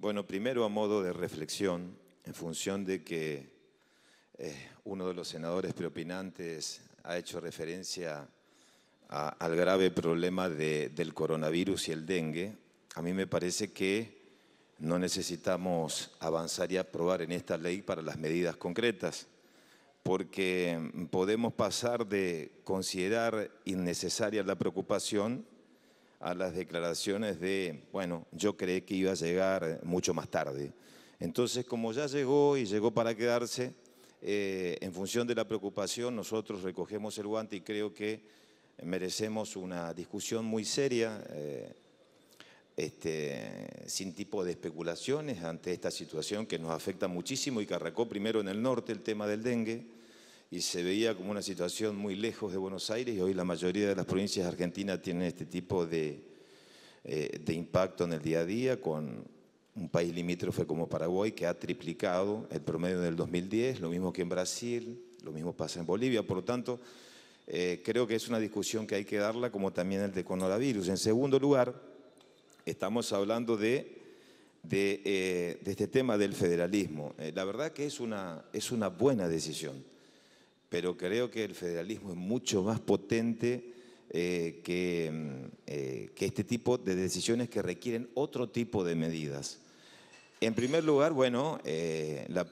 Bueno, primero a modo de reflexión, en función de que eh, uno de los senadores preopinantes ha hecho referencia al grave problema del coronavirus y el dengue, a mí me parece que no necesitamos avanzar y aprobar en esta ley para las medidas concretas, porque podemos pasar de considerar innecesaria la preocupación a las declaraciones de, bueno, yo creí que iba a llegar mucho más tarde. Entonces, como ya llegó y llegó para quedarse, eh, en función de la preocupación, nosotros recogemos el guante y creo que merecemos una discusión muy seria, eh, este, sin tipo de especulaciones ante esta situación que nos afecta muchísimo y que arrancó primero en el norte el tema del dengue y se veía como una situación muy lejos de Buenos Aires y hoy la mayoría de las provincias argentinas tienen este tipo eh, de, impacto en el día a día con un país limítrofe como Paraguay que ha triplicado el promedio del 2010, lo mismo que en Brasil, lo mismo pasa en Bolivia, por lo tanto eh, creo que es una discusión que hay que darla como también el de coronavirus. En segundo lugar, estamos hablando de eh, este tema del federalismo. la verdad que es una, es una buena decisión pero creo que el federalismo es mucho más potente eh, mm, eh, que, este tipo de decisiones que requieren otro tipo de medidas. En primer lugar, bueno, eh, la,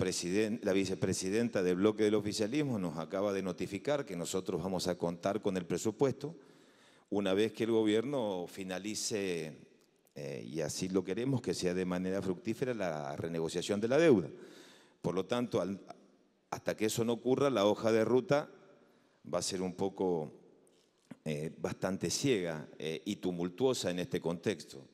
la vicepresidenta del bloque del oficialismo nos acaba de notificar que nosotros vamos a contar con el presupuesto una vez que el gobierno finalice, y así lo queremos, que sea de manera fructífera la renegociación de la deuda. Por lo tanto, al, hasta que eso no ocurra, la hoja de ruta va a ser un poco eh, bastante ciega eh, y tumultuosa en este contexto.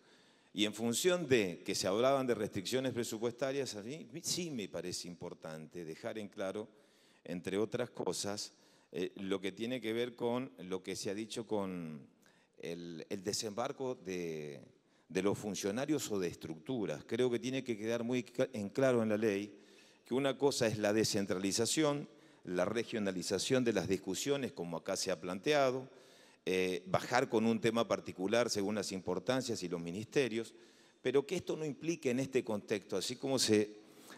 Y en función de que se hablaban de restricciones presupuestarias, a mí sí me parece importante dejar en claro, entre otras cosas, eh, lo que tiene que ver con lo que se ha dicho con el, desembarco de, de los funcionarios o de estructuras. Creo que tiene que quedar muy en claro en la ley que una cosa es la descentralización, la regionalización de las discusiones, como acá se ha planteado, eh, bajar con un tema particular según las importancias y los ministerios, pero que esto no implique en este contexto, así como se,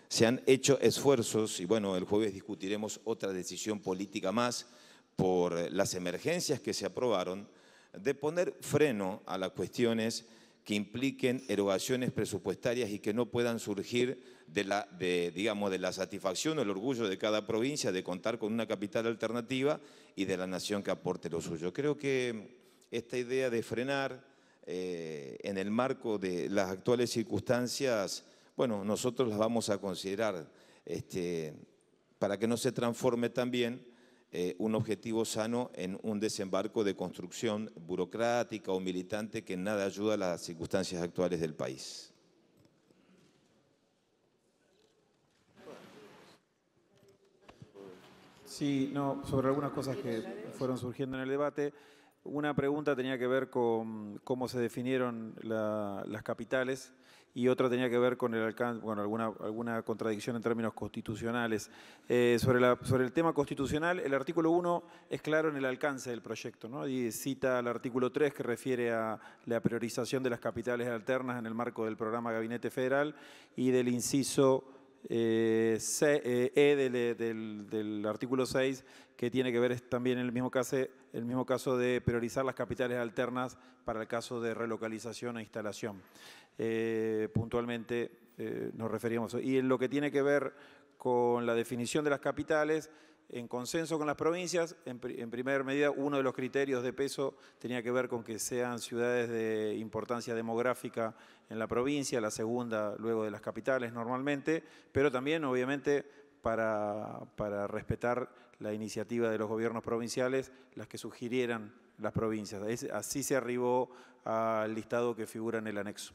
se han hecho esfuerzos, y bueno, el jueves discutiremos otra decisión política más por las emergencias que se aprobaron, de poner freno a las cuestiones que impliquen erogaciones presupuestarias y que no puedan surgir de la, digamos, de la satisfacción o el orgullo de cada provincia de contar con una capital alternativa y de la nación que aporte lo suyo. Creo que esta idea de frenar eh, en el marco de las actuales circunstancias, bueno, nosotros las vamos a considerar este, para que no se transforme también eh, un objetivo sano en un desembarco de construcción burocrática o militante que en nada ayuda a las circunstancias actuales del país. Sí, no, sobre algunas cosas que fueron surgiendo en el debate. Una pregunta tenía que ver con cómo se definieron las capitales y otra tenía que ver con el alcance, bueno, alguna, alguna contradicción en términos constitucionales. Eh, sobre, sobre el tema constitucional, el artículo 1 es claro en el alcance del proyecto, ¿no? Y cita al artículo 3 que refiere a la priorización de las capitales alternas en el marco del programa Gabinete Federal y del inciso eh, eh, e del, eh, artículo 6, que tiene que ver también en el mismo, caso, el mismo caso de priorizar las capitales alternas para el caso de relocalización e instalación. puntualmente nos referíamos. Y en lo que tiene que ver con la definición de las capitales, en consenso con las provincias. En, primera medida, uno de los criterios de peso tenía que ver con que sean ciudades de importancia demográfica en la provincia, la segunda luego de las capitales normalmente, pero también obviamente para, respetar la iniciativa de los gobiernos provinciales, las que sugirieran las provincias. así se arribó al listado que figura en el anexo.